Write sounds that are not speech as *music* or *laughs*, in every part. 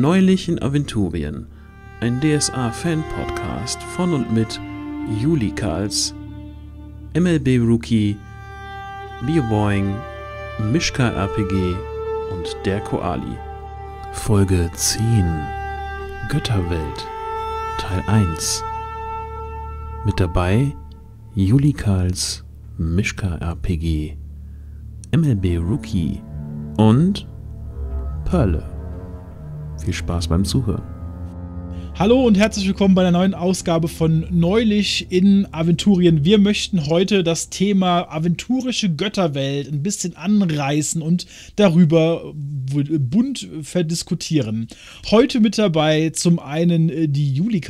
Neulichen Aventurien, ein DSA-Fan-Podcast von und mit Juli Karls, MLB-Rookie, Bierboing, Mischka RPG und der Koali. Folge 10 Götterwelt Teil 1 Mit dabei Juli Karls Mischka RPG, MLB Rookie und Perle. Viel Spaß beim Zuhören. Hallo und herzlich willkommen bei einer neuen Ausgabe von Neulich in Aventurien. Wir möchten heute das Thema aventurische Götterwelt ein bisschen anreißen und darüber bunt verdiskutieren. Heute mit dabei zum einen äh, die Juli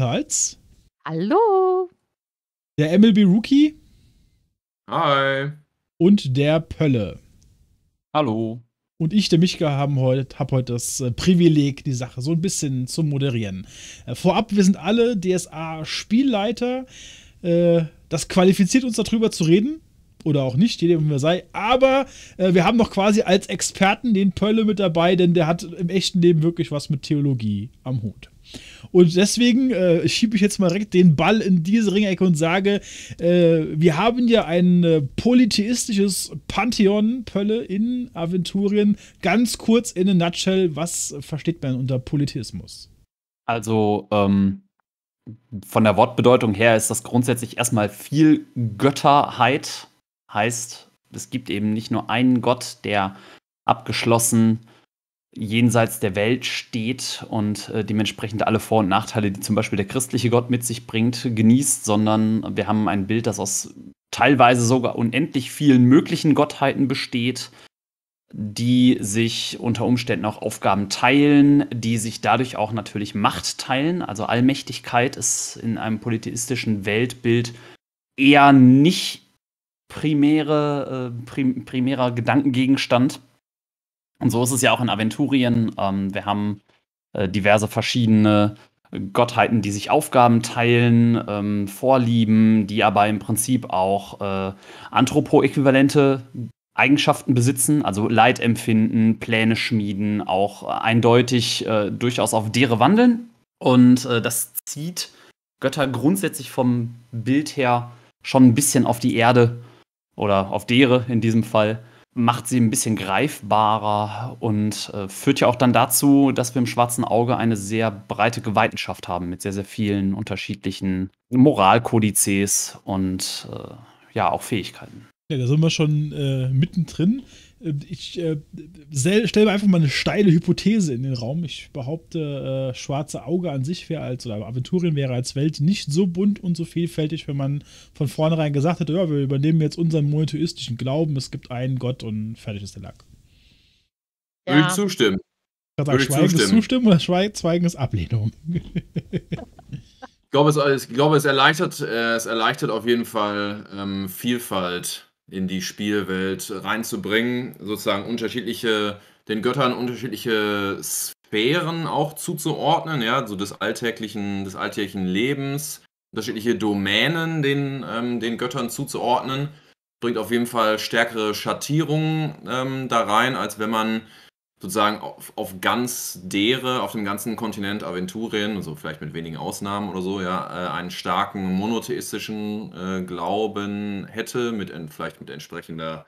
Hallo. Der MLB Rookie. Hi. Und der Pölle. Hallo. Und ich, der Michka, habe heute, hab heute das äh, Privileg, die Sache so ein bisschen zu moderieren. Äh, vorab, wir sind alle DSA-Spielleiter. Äh, das qualifiziert uns darüber zu reden. Oder auch nicht, je dem wer sei. Aber wir haben noch quasi als Experten den Pölle mit dabei, denn der hat im echten Leben wirklich was mit Theologie am Hut. Und deswegen äh, schiebe ich jetzt mal direkt den Ball in diese Ringecke und sage, äh, wir haben ja ein äh, polytheistisches Pantheon Pölle in Aventurien. Ganz kurz in a nutshell, was versteht man unter Polytheismus? Also ähm, von der Wortbedeutung her ist das grundsätzlich erstmal viel Götterheit. Heißt, es gibt eben nicht nur einen Gott, der abgeschlossen jenseits der Welt steht und äh, dementsprechend alle Vor- und Nachteile, die zum Beispiel der christliche Gott mit sich bringt, genießt, sondern wir haben ein Bild, das aus teilweise sogar unendlich vielen möglichen Gottheiten besteht, die sich unter Umständen auch Aufgaben teilen, die sich dadurch auch natürlich Macht teilen. Also Allmächtigkeit ist in einem polytheistischen Weltbild eher nicht primäre, äh, prim primärer Gedankengegenstand und so ist es ja auch in Aventurien. Ähm, wir haben äh, diverse verschiedene Gottheiten, die sich Aufgaben teilen, ähm, Vorlieben, die aber im Prinzip auch äh, anthropoäquivalente Eigenschaften besitzen, also Leid empfinden, Pläne schmieden, auch äh, eindeutig äh, durchaus auf Dere wandeln. Und äh, das zieht Götter grundsätzlich vom Bild her schon ein bisschen auf die Erde oder auf Dere in diesem Fall macht sie ein bisschen greifbarer und äh, führt ja auch dann dazu, dass wir im schwarzen Auge eine sehr breite Gewaltenschaft haben mit sehr, sehr vielen unterschiedlichen Moralkodizes und äh, ja, auch Fähigkeiten. Ja, da sind wir schon äh, mittendrin. Äh, ich äh, stelle einfach mal eine steile Hypothese in den Raum. Ich behaupte, äh, Schwarze Auge an sich wäre als, oder Aventurien wäre als Welt nicht so bunt und so vielfältig, wenn man von vornherein gesagt hätte, ja, wir übernehmen jetzt unseren monotheistischen Glauben, es gibt einen Gott und fertig ist der Lack. Ja. Würde ich zustimmen. Ich sagen, Würde Schweigen ich zustimmen. ist Zustimmen oder Schweigen ist Ablehnung. ich, glaube, es, ich glaube, es erleichtert, äh, es erleichtert auf jeden Fall ähm, Vielfalt in die Spielwelt reinzubringen, sozusagen unterschiedliche, den Göttern unterschiedliche Sphären auch zuzuordnen, ja, so des alltäglichen, des alltäglichen Lebens, unterschiedliche Domänen den, ähm, den Göttern zuzuordnen, bringt auf jeden Fall stärkere Schattierungen ähm, da rein, als wenn man sozusagen auf, auf ganz dere, auf dem ganzen Kontinent Aventurien, also vielleicht mit wenigen Ausnahmen oder so, ja, äh, einen starken monotheistischen äh, Glauben hätte, mit vielleicht mit entsprechender,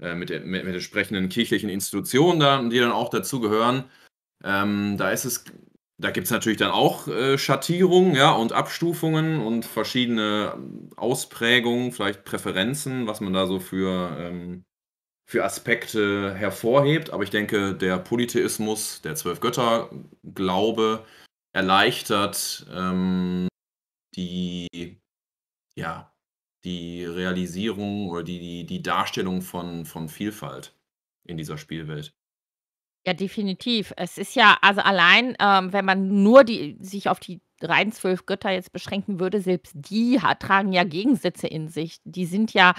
äh, mit, mit, mit, entsprechenden kirchlichen Institutionen, da, die dann auch dazugehören. Ähm, da ist es, da gibt es natürlich dann auch äh, Schattierungen, ja, und Abstufungen und verschiedene Ausprägungen, vielleicht Präferenzen, was man da so für ähm, für Aspekte hervorhebt. Aber ich denke, der Polytheismus, der Zwölf-Götter-Glaube erleichtert ähm, die, ja, die Realisierung oder die, die, die Darstellung von, von Vielfalt in dieser Spielwelt. Ja, definitiv. Es ist ja, also allein, ähm, wenn man nur die, sich auf die rein zwölf Götter jetzt beschränken würde, selbst die hat, tragen ja Gegensätze in sich. Die sind ja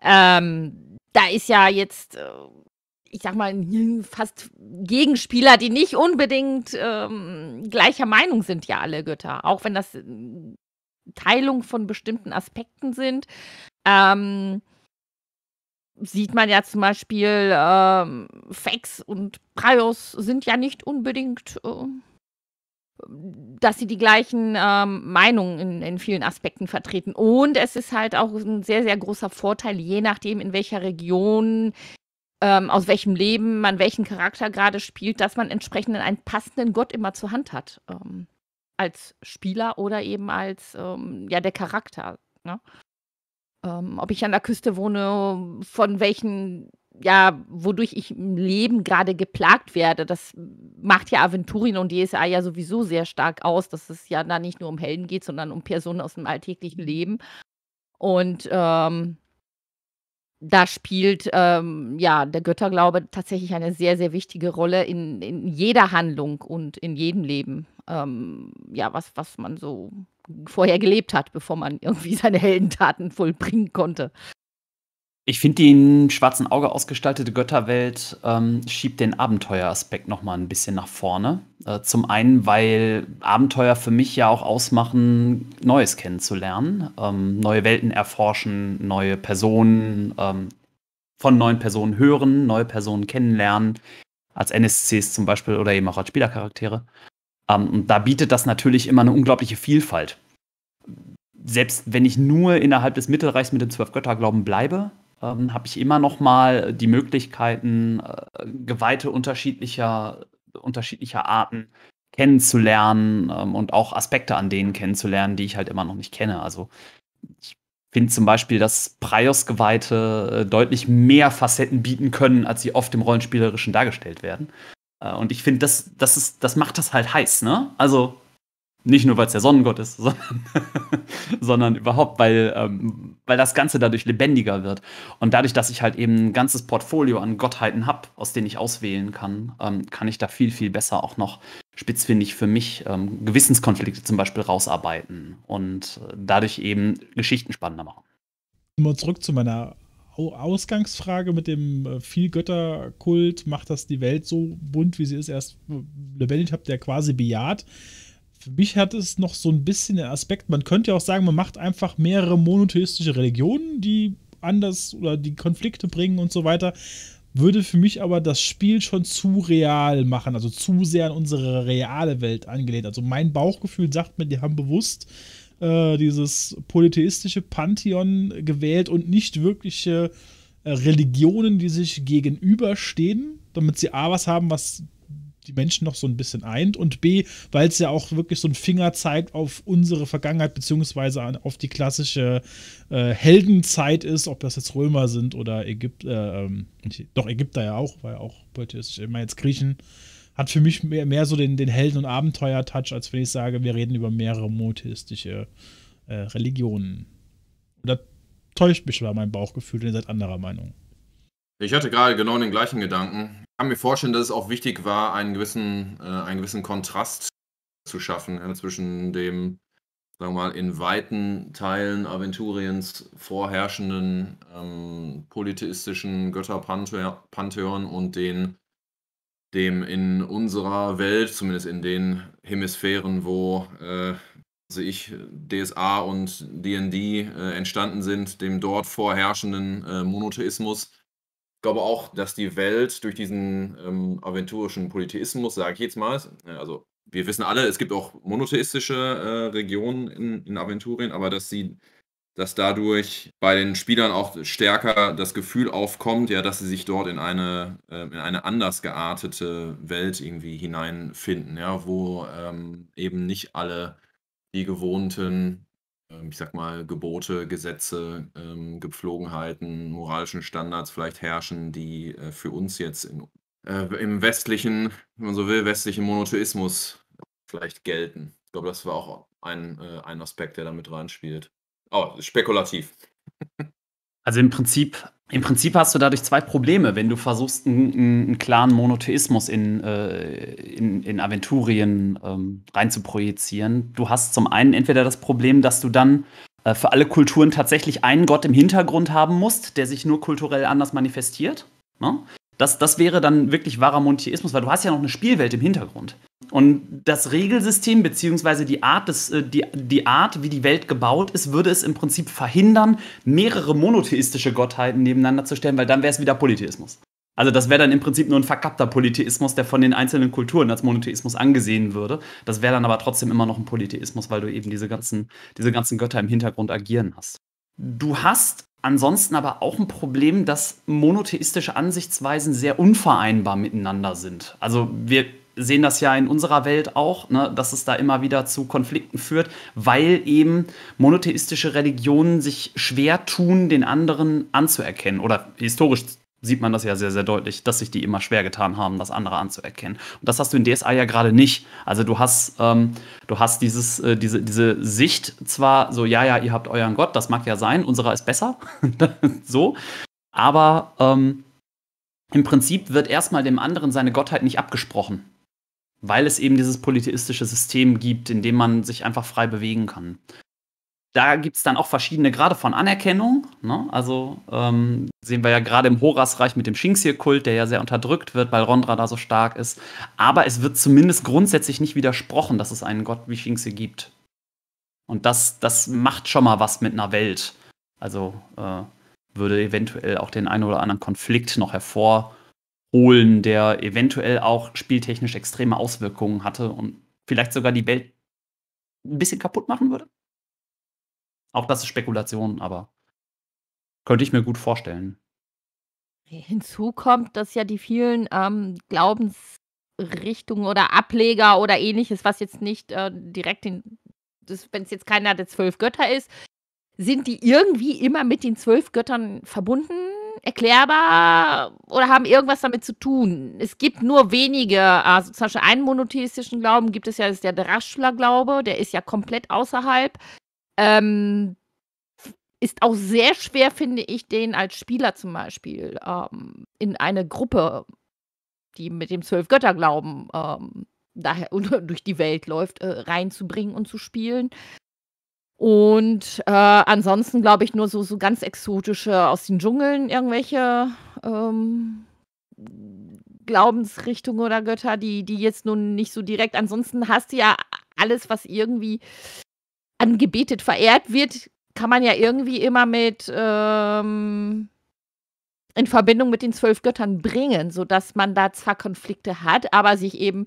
ähm, da ist ja jetzt, äh, ich sag mal, fast Gegenspieler, die nicht unbedingt ähm, gleicher Meinung sind, ja, alle Götter. Auch wenn das äh, Teilung von bestimmten Aspekten sind. Ähm, sieht man ja zum Beispiel, ähm, Fex und Prios sind ja nicht unbedingt äh, dass sie die gleichen ähm, Meinungen in, in, vielen Aspekten vertreten. Und es ist halt auch ein sehr, sehr großer Vorteil, je nachdem, in welcher Region, ähm, aus welchem Leben man welchen Charakter gerade spielt, dass man entsprechend einen passenden Gott immer zur Hand hat. Ähm, als Spieler oder eben als ähm, ja, der Charakter. Ne? Ähm, ob ich an der Küste wohne, von welchen ja, wodurch ich im Leben gerade geplagt werde. Das macht ja Aventurien und DSA ja sowieso sehr stark aus, dass es ja da nicht nur um Helden geht, sondern um Personen aus dem alltäglichen Leben. Und ähm, da spielt ähm, ja der Götterglaube tatsächlich eine sehr, sehr wichtige Rolle in, in jeder Handlung und in jedem Leben. Ähm, ja, was, was man so vorher gelebt hat, bevor man *laughs* irgendwie seine Heldentaten vollbringen konnte. Ich finde, die in schwarzen Auge ausgestaltete Götterwelt ähm, schiebt den Abenteueraspekt noch mal ein bisschen nach vorne. Äh, zum einen, weil Abenteuer für mich ja auch ausmachen, Neues kennenzulernen, ähm, neue Welten erforschen, neue Personen ähm, von neuen Personen hören, neue Personen kennenlernen, als NSCs zum Beispiel oder eben auch als Spielercharaktere. Ähm, und da bietet das natürlich immer eine unglaubliche Vielfalt. Selbst wenn ich nur innerhalb des Mittelreichs mit dem Zwölf-Götter-Glauben bleibe, ähm, habe ich immer noch mal äh, die Möglichkeiten, äh, Geweihte unterschiedlicher, unterschiedlicher Arten kennenzulernen ähm, und auch Aspekte an denen kennenzulernen, die ich halt immer noch nicht kenne. Also ich finde zum Beispiel, dass Prios-Geweihte äh, deutlich mehr Facetten bieten können, als sie oft im Rollenspielerischen dargestellt werden. Äh, und ich finde, das, das, das macht das halt heiß, ne? Also nicht nur, weil es der Sonnengott ist, *laughs* sondern, sondern überhaupt, weil, ähm, weil das Ganze dadurch lebendiger wird. Und dadurch, dass ich halt eben ein ganzes Portfolio an Gottheiten habe, aus denen ich auswählen kann, ähm, kann ich da viel, viel besser auch noch spitzfindig für mich ähm, Gewissenskonflikte zum Beispiel rausarbeiten und äh, dadurch eben Geschichten spannender machen. Mal zurück zu meiner Ausgangsfrage mit dem äh, Vielgötterkult, macht das die Welt so bunt, wie sie ist, erst äh, lebendig, habt ihr quasi bejaht für mich hat es noch so ein bisschen den Aspekt, man könnte ja auch sagen, man macht einfach mehrere monotheistische Religionen, die anders oder die Konflikte bringen und so weiter. Würde für mich aber das Spiel schon zu real machen, also zu sehr an unsere reale Welt angelehnt. Also mein Bauchgefühl sagt mir, die haben bewusst äh, dieses polytheistische Pantheon gewählt und nicht wirkliche äh, Religionen, die sich gegenüberstehen, damit sie A, was haben, was die Menschen noch so ein bisschen eint und B, weil es ja auch wirklich so ein Finger zeigt auf unsere Vergangenheit beziehungsweise auf die klassische äh, Heldenzeit ist, ob das jetzt Römer sind oder Ägypter, äh, ähm, doch Ägypter ja auch, weil ja auch politisch immer jetzt Griechen hat für mich mehr, mehr so den, den Helden- und Abenteuer-Touch, als wenn ich sage, wir reden über mehrere monotheistische äh, Religionen. Da täuscht mich war mein Bauchgefühl, denn ihr seid anderer Meinung. Ich hatte gerade genau den gleichen Gedanken. Ich kann mir vorstellen, dass es auch wichtig war, einen gewissen, äh, einen gewissen Kontrast zu schaffen ja, äh, zwischen dem, sagen wir mal, in weiten Teilen Aventuriens vorherrschenden ähm, polytheistischen Götterpantheon und den, dem in unserer Welt, zumindest in den Hemisphären, wo äh, also ich, DSA und DD äh, entstanden sind, dem dort vorherrschenden äh, Monotheismus. Ich glaube auch, dass die Welt durch diesen ähm, aventurischen Polytheismus, sage ich jetzt mal, äh, also wir wissen alle, es gibt auch monotheistische äh, Regionen in, in Aventurien, aber dass sie, dass dadurch bei den Spielern auch stärker das Gefühl aufkommt, ja, dass sie sich dort in eine, äh, in eine anders geartete Welt irgendwie hineinfinden, ja, wo ähm, eben nicht alle die gewohnten ähm, ich sag mal, Gebote, Gesetze, ähm, Gepflogenheiten, moralischen Standards vielleicht herrschen, die äh, für uns jetzt in, äh, im westlichen, wenn man so will, westlichen Monotheismus vielleicht gelten. Ich glaube, das war auch ein, äh, ein Aspekt, der damit reinspielt. Aber oh, spekulativ. Also im Prinzip im Prinzip hast du dadurch zwei Probleme, wenn du versuchst, einen, einen klaren Monotheismus in, äh, in, in Aventurien ähm, reinzuprojizieren. Du hast zum einen entweder das Problem, dass du dann äh, für alle Kulturen tatsächlich einen Gott im Hintergrund haben musst, der sich nur kulturell anders manifestiert. Ne? Das, das wäre dann wirklich wahrer Monotheismus, weil du hast ja noch eine Spielwelt im Hintergrund. Und das Regelsystem beziehungsweise die Art, äh, die, die Art, wie die Welt gebaut ist, würde es im Prinzip verhindern, mehrere monotheistische Gottheiten nebeneinander zu stellen, weil dann wäre es wieder Polytheismus. Also das wäre dann im Prinzip nur ein verkappter Polytheismus, der von den einzelnen Kulturen als Monotheismus angesehen würde. Das wäre dann aber trotzdem immer noch ein Polytheismus, weil du eben diese ganzen, diese ganzen Götter im Hintergrund agieren hast. Du hast ansonsten aber auch ein Problem, dass monotheistische Ansichtsweisen sehr unvereinbar miteinander sind. Also wir sehen das ja in unserer Welt auch, ne, dass es da immer wieder zu Konflikten führt, weil eben monotheistische Religionen sich schwer tun, den anderen anzuerkennen. Oder historisch sieht man das ja sehr, sehr deutlich, dass sich die immer schwer getan haben, das andere anzuerkennen. Und das hast du in DSA ja gerade nicht. Also du hast, ähm, du hast dieses, äh, diese, diese Sicht zwar so, ja, ja, ihr habt euren Gott, das mag ja sein, unserer ist besser, *laughs* so, aber ähm, im Prinzip wird erstmal dem anderen seine Gottheit nicht abgesprochen weil es eben dieses polytheistische System gibt, in dem man sich einfach frei bewegen kann. Da gibt es dann auch verschiedene Grade von Anerkennung. Ne? Also ähm, sehen wir ja gerade im Horasreich mit dem Shinxir-Kult, der ja sehr unterdrückt wird, weil Rondra da so stark ist. Aber es wird zumindest grundsätzlich nicht widersprochen, dass es einen Gott wie Shinxir gibt. Und das, das macht schon mal was mit einer Welt. Also äh, würde eventuell auch den einen oder anderen Konflikt noch hervor holen, der eventuell auch spieltechnisch extreme Auswirkungen hatte und vielleicht sogar die Welt ein bisschen kaputt machen würde? Auch das ist Spekulation, aber könnte ich mir gut vorstellen. Hinzu kommt, dass ja die vielen ähm, Glaubensrichtungen oder Ableger oder ähnliches, was jetzt nicht äh, direkt den, wenn es jetzt keiner der zwölf Götter ist, sind die irgendwie immer mit den zwölf Göttern verbunden erklärbar oder haben irgendwas damit zu tun. Es gibt nur wenige, also zum Beispiel einen monotheistischen Glauben gibt es ja, das ist der Draschler-Glaube, der ist ja komplett außerhalb. Ähm, ist auch sehr schwer, finde ich, den als Spieler zum Beispiel ähm, in eine Gruppe, die mit dem Zwölf-Götter-Glauben ähm, daher, *laughs* durch die Welt läuft, äh, reinzubringen und zu spielen. Und äh, ansonsten glaube ich nur so, so ganz exotische aus den Dschungeln irgendwelche ähm, Glaubensrichtungen oder Götter, die, die jetzt nun nicht so direkt. Ansonsten hast du ja alles, was irgendwie angebetet, verehrt wird, kann man ja irgendwie immer mit ähm, in Verbindung mit den zwölf Göttern bringen, sodass man da zwar Konflikte hat, aber sich eben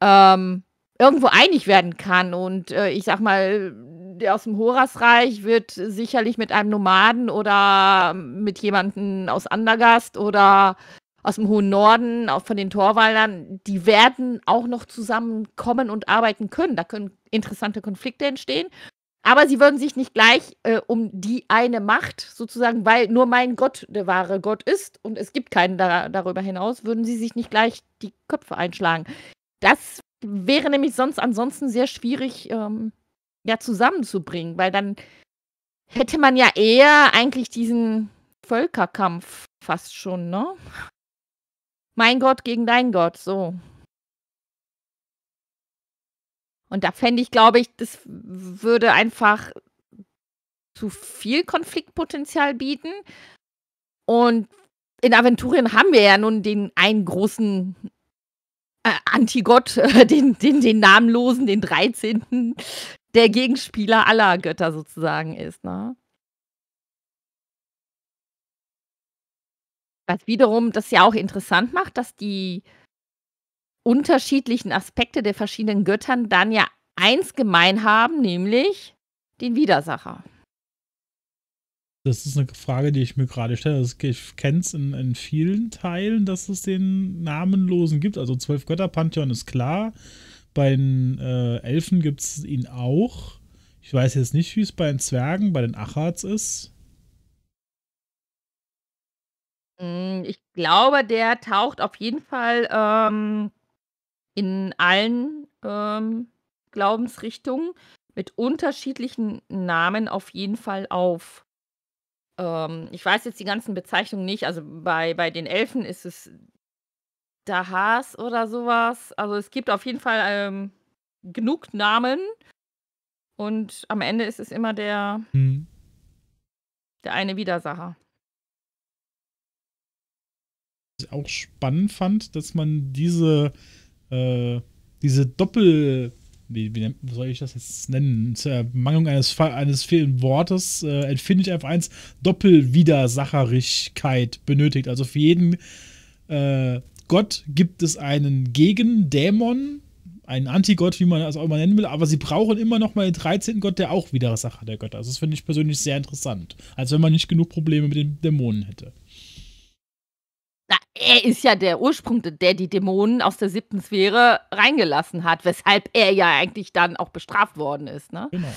ähm, irgendwo einig werden kann. Und äh, ich sag mal, der aus dem Horasreich wird sicherlich mit einem Nomaden oder mit jemandem aus Andergast oder aus dem hohen Norden, auch von den Torwaldern, die werden auch noch zusammenkommen und arbeiten können. Da können interessante Konflikte entstehen. Aber sie würden sich nicht gleich äh, um die eine Macht sozusagen, weil nur mein Gott der wahre Gott ist und es gibt keinen da darüber hinaus, würden sie sich nicht gleich die Köpfe einschlagen. Das wäre nämlich sonst ansonsten sehr schwierig ähm, ja zusammenzubringen, weil dann hätte man ja eher eigentlich diesen Völkerkampf fast schon, ne? Mein Gott gegen dein Gott, so. Und da fände ich, glaube ich, das würde einfach zu viel Konfliktpotenzial bieten. Und in Aventurien haben wir ja nun den einen großen äh, Antigott, *laughs* äh, den, den, den Namenlosen, den 13., der Gegenspieler aller Götter sozusagen ist. Ne? Was wiederum das ja auch interessant macht, dass die unterschiedlichen Aspekte der verschiedenen Göttern dann ja eins gemein haben, nämlich den Widersacher. Das ist eine Frage, die ich mir gerade stelle. Also, ich kenne es in, in, vielen Teilen, dass es den Namenlosen gibt. Also zwölf Götter Pantheon ist klar. Bei den äh, Elfen gibt es ihn auch. Ich weiß jetzt nicht, wie es bei den Zwergen, bei den Achards ist. Mm, ich glaube, der taucht auf jeden Fall ähm, in allen ähm, Glaubensrichtungen mit unterschiedlichen Namen auf jeden Fall auf. Ähm, ich weiß jetzt die ganzen Bezeichnungen nicht. Also bei, bei den Elfen ist es Dahas oder sowas. Also es gibt auf jeden Fall ähm, genug Namen. Und am Ende ist es immer der, mhm. der eine Widersacher. Was ich auch spannend fand, dass man diese, äh, diese Doppel- wie, wie soll ich das jetzt nennen? Zur Ermangelung eines, eines fehlenden Wortes äh, entfinde ich einfach eins, Doppelwidersacherigkeit benötigt. Also für jeden äh, Gott gibt es einen Gegendämon, einen Antigott, wie man das auch immer nennen will, aber sie brauchen immer noch mal den 13. Gott, der auch Widersacher der Götter ist. Also das finde ich persönlich sehr interessant. Als wenn man nicht genug Probleme mit den Dämonen hätte er ist ja der Ursprung, der die Dämonen aus der siebten Sphäre reingelassen hat, weshalb er ja eigentlich dann auch bestraft worden ist. Ne? Genau.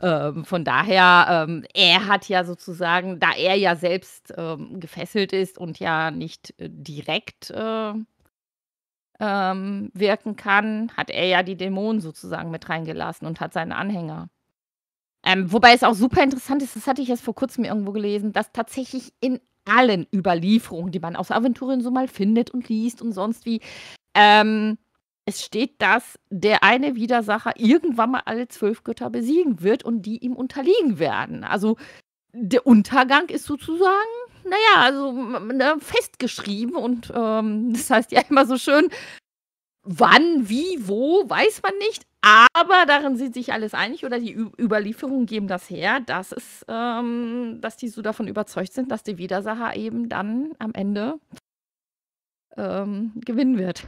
Ähm, von daher, ähm, er hat ja sozusagen, da er ja selbst ähm, gefesselt ist und ja nicht äh, direkt äh, ähm, wirken kann, hat er ja die Dämonen sozusagen mit reingelassen und hat seine Anhänger. Ähm, wobei es auch super interessant ist, das hatte ich erst vor kurzem irgendwo gelesen, dass tatsächlich in allen Überlieferungen, die man aus Aventurien so mal findet und liest und sonst wie. Ähm, es steht, dass der eine Widersacher irgendwann mal alle zwölf Götter besiegen wird und die ihm unterliegen werden. Also der Untergang ist sozusagen, naja, also ne, festgeschrieben und ähm, *laughs* das heißt ja immer so schön, wann, wie, wo, weiß man nicht, aber darin sind sich alles einig oder die Ü Überlieferungen geben das her, dass, es, ähm, dass die so davon überzeugt sind, dass die Widersacher eben dann am Ende ähm, gewinnen wird.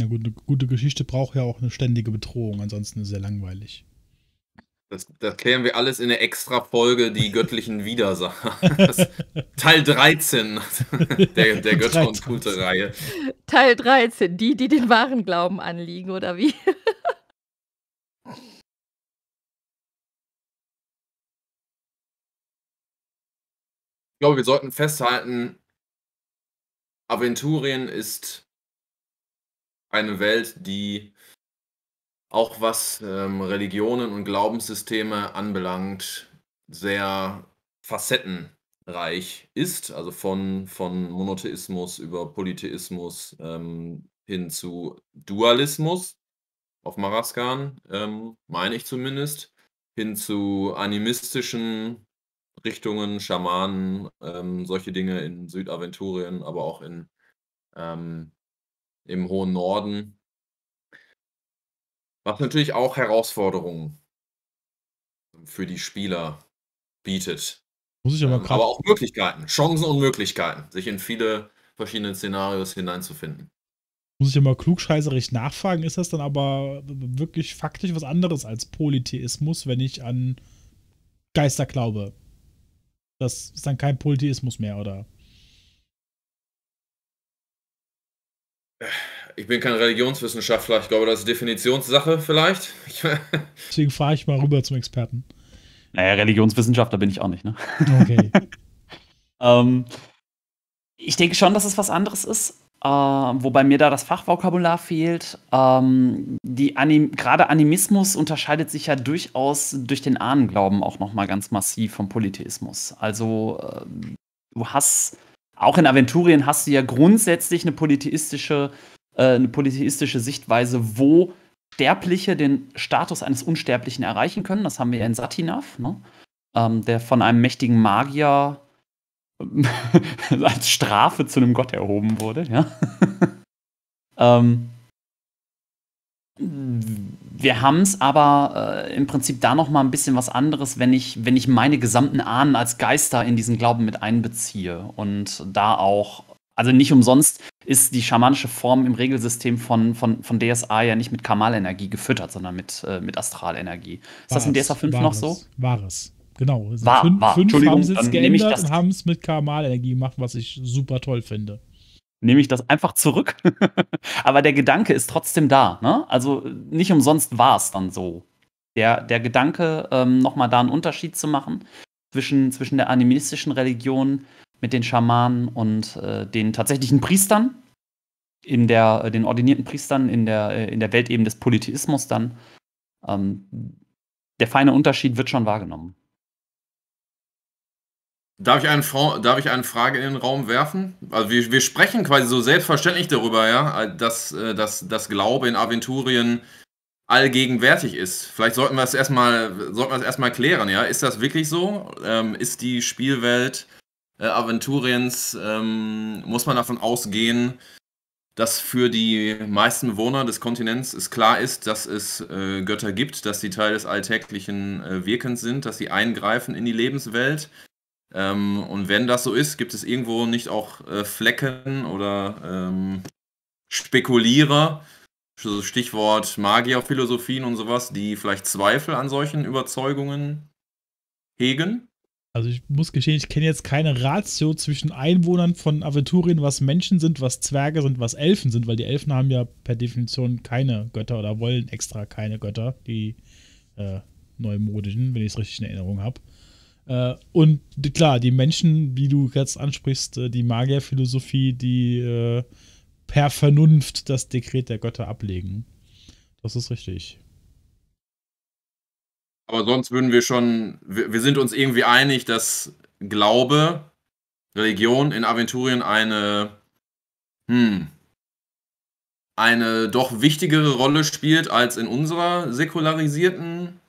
Eine gute, Geschichte braucht ja auch eine ständige Bedrohung, ansonsten ist es sehr langweilig. Das, das, klären wir alles in der Extra-Folge, die *laughs* göttlichen Widersacher. *laughs* Teil 13 *laughs* der, der Götter- und Kulte-Reihe. Teil 13, die, die den wahren Glauben anliegen, oder wie? Ich glaube, wir sollten festhalten, Aventurien ist eine Welt, die auch was ähm, Religionen und Glaubenssysteme anbelangt, sehr facettenreich ist. Also von, von Monotheismus über Polytheismus ähm, hin zu Dualismus auf Maraskan, ähm, meine ich zumindest, hin zu animistischen Richtungen, Schamanen, ähm, solche Dinge in Südaventurien, aber auch in, ähm, im hohen Norden. Was natürlich auch Herausforderungen ähm, für die Spieler bietet. Muss ich aber, ähm, aber auch Möglichkeiten, Chancen und Möglichkeiten, sich in viele verschiedene Szenarios hineinzufinden. Muss ich ja mal klugscheißerig nachfragen, ist das dann aber wirklich faktisch was anderes als Polytheismus, wenn ich an Geister glaube? Das ist dann kein Polytheismus mehr, oder? Ich bin kein Religionswissenschaftler. Ich glaube, das ist Definitionssache vielleicht. *laughs* Deswegen fahre ich mal rüber zum Experten. Naja, Religionswissenschaftler bin ich auch nicht, ne? Okay. *laughs* ähm, ich denke schon, dass es was anderes ist äh, wobei mir da das Fachvokabular fehlt. Ähm, die Anim Gerade Animismus unterscheidet sich ja durchaus durch den Ahnenglauben auch nochmal ganz massiv vom Polytheismus. Also äh, du hast, auch in Aventurien hast du ja grundsätzlich eine polytheistische, äh, eine polytheistische Sichtweise, wo Sterbliche den Status eines Unsterblichen erreichen können. Das haben wir ja in Satinav, ne? ähm, der von einem mächtigen Magier *laughs* als Strafe zu einem Gott erhoben wurde. Ja? *laughs* ähm, wir haben es aber äh, im Prinzip da noch mal ein bisschen was anderes, wenn ich, wenn ich meine gesamten Ahnen als Geister in diesen Glauben mit einbeziehe und da auch, also nicht umsonst ist die schamanische Form im Regelsystem von, von, von DSA ja nicht mit Kamalenergie gefüttert, sondern mit, äh, mit Astralenergie. Ist das in DSA 5 noch so? War es. Genau. Also war, fünf, war. fünf haben es geändert und haben es mit Thermalenergie gemacht, was ich super toll finde. Nehme ich das einfach zurück. *laughs* Aber der Gedanke ist trotzdem da. Ne? Also nicht umsonst war es dann so. Der, der Gedanke, ähm, nochmal da einen Unterschied zu machen zwischen, zwischen der animistischen Religion mit den Schamanen und äh, den tatsächlichen Priestern, in der, äh, den ordinierten Priestern in der, äh, in der Welt eben des Polytheismus dann. Ähm, der feine Unterschied wird schon wahrgenommen. Darf ich, einen, darf ich eine Frage in den Raum werfen? Also wir, wir sprechen quasi so selbstverständlich darüber, ja, dass, äh, dass, dass Glaube in Aventurien allgegenwärtig ist. Vielleicht sollten wir es erstmal, sollten wir es erstmal klären, ja. Ist das wirklich so? Ähm, ist die Spielwelt äh, Aventuriens, ähm, muss man davon ausgehen, dass für die meisten Bewohner des Kontinents es klar ist, dass es äh, Götter gibt, dass sie Teil des alltäglichen äh, Wirkens sind, dass sie eingreifen in die Lebenswelt. Ähm, und wenn das so ist, gibt es irgendwo nicht auch äh, Flecken oder ähm, Spekulierer, so Stichwort Magierphilosophien und sowas, die vielleicht Zweifel an solchen Überzeugungen hegen? Also ich muss gestehen, ich kenne jetzt keine Ratio zwischen Einwohnern von Aventurien, was Menschen sind, was Zwerge sind, was Elfen sind, weil die Elfen haben ja per Definition keine Götter oder wollen extra keine Götter, die äh, neumodischen, wenn ich es richtig in Erinnerung habe. Äh, und klar, die Menschen, wie du jetzt ansprichst, äh, die Magierphilosophie, die äh, per Vernunft das Dekret der Götter ablegen. Das ist richtig. Aber sonst würden wir schon, wir, wir sind uns irgendwie einig, dass Glaube, Religion in Aventurien eine, hm, eine doch wichtigere Rolle spielt als in unserer säkularisierten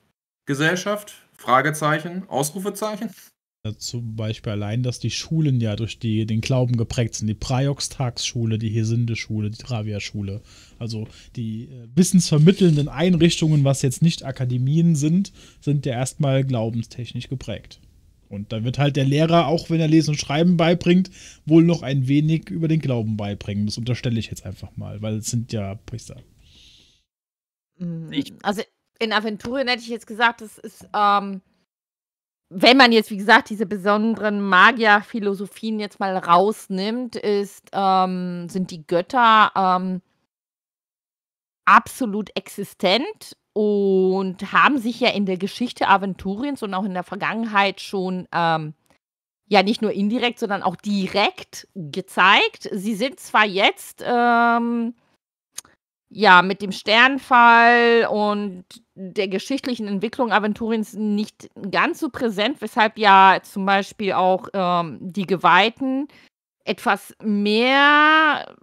Gesellschaft? Fragezeichen, Ausrufezeichen? Ja, zum Beispiel allein, dass die Schulen ja durch die, den Glauben geprägt sind. Die Prajokstagsschule, die Hesindeschule, die Travia-Schule. Also die äh, wissensvermittelnden Einrichtungen, was jetzt nicht Akademien sind, sind ja erstmal glaubenstechnisch geprägt. Und da wird halt der Lehrer, auch wenn er Lesen und Schreiben beibringt, wohl noch ein wenig über den Glauben beibringen. Das unterstelle ich jetzt einfach mal, weil es sind ja Priester. Hm, also in Aventurien hätte ich jetzt gesagt, das ist, ähm, wenn man jetzt, wie gesagt, diese besonderen Magierphilosophien jetzt mal rausnimmt, ist, ähm, sind die Götter ähm, absolut existent und haben sich ja in der Geschichte Aventuriens und auch in der Vergangenheit schon ähm, ja nicht nur indirekt, sondern auch direkt gezeigt. Sie sind zwar jetzt ähm, ja, mit dem Sternfall und der geschichtlichen Entwicklung Aventuriens nicht ganz so präsent, weshalb ja zum Beispiel auch ähm, die Geweihten etwas mehr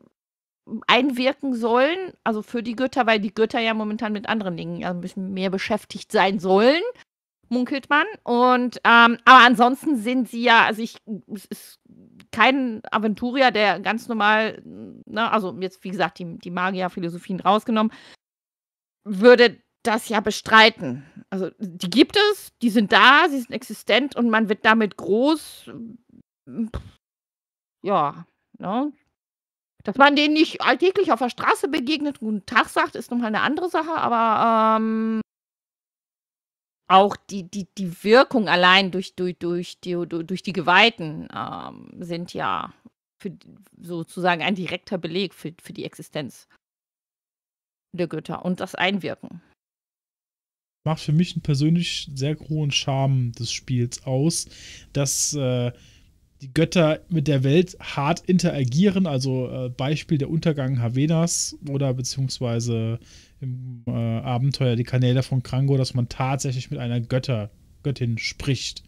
einwirken sollen, also für die Götter, weil die Götter ja momentan mit anderen Dingen also ein bisschen mehr beschäftigt sein sollen, munkelt man. Und ähm, aber ansonsten sind sie ja, also ich, es ist kein Aventurier, der ganz normal, na, ne, also jetzt wie gesagt, die, die magier rausgenommen, würde das ja bestreiten. Also die gibt es, die sind da, sie sind existent und man wird damit groß. Hm, ja, ne? Dass man denen nicht alltäglich auf der Straße begegnet, guten Tag sagt, ist nochmal eine andere Sache, aber ähm, auch die, die, die Wirkung allein durch, durch, durch, die, durch die Geweihten ähm, sind ja für, sozusagen ein direkter Beleg für, für die Existenz der Götter und das Einwirken. Macht für mich einen persönlich sehr hohen Charme des Spiels aus, dass äh, die Götter mit der Welt hart interagieren. Also äh, Beispiel der Untergang Havenas oder beziehungsweise im äh, Abenteuer die Kanäle von Krango, dass man tatsächlich mit einer Götter, Göttin spricht.